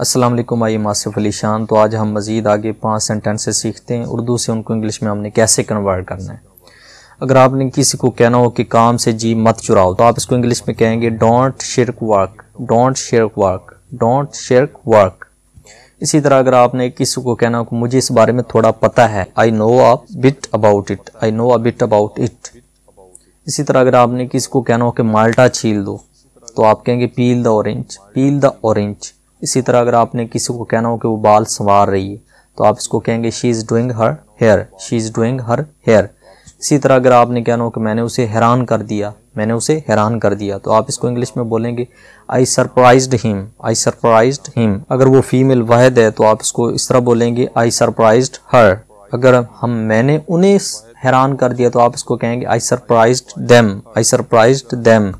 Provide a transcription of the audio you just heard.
असलम आई मासिफ अली शान तो आज हम मज़ीद आगे पाँच सेंटेंसेस सीखते हैं उर्दू से उनको इंग्लिश में हमने कैसे कन्वर्ट करना है अगर आपने किसी को कहना हो कि काम से जी मत चुराओ तो आप इसको इंग्लिश में कहेंगे don't shirk work don't shirk work don't shirk work इसी तरह अगर आपने किसी को कहना हो मुझे इस बारे में थोड़ा पता है I know a bit about it I know a bit about it इसी तरह अगर आपने किसी को कहना हो कि माल्टा छील दो तो आप कहेंगे peel the orange peel the orange इसी तरह अगर आपने किसी को कहना हो कि वो बाल संवार रही है तो आप इसको कहेंगे she is doing her hair she is doing her hair इसी तरह अगर आपने कहना हो कि मैंने उसे हैरान कर दिया मैंने उसे हैरान कर दिया तो आप इसको इंग्लिश में बोलेंगे I surprise him I surprise him अगर वो फीमेल वाहद है तो आप इसको इस तरह बोलेंगे आई सरप्राइज हर अगर हम मैंने उन्हें हैरान कर दिया तो आप इसको कहेंगे I surprise them I surprise them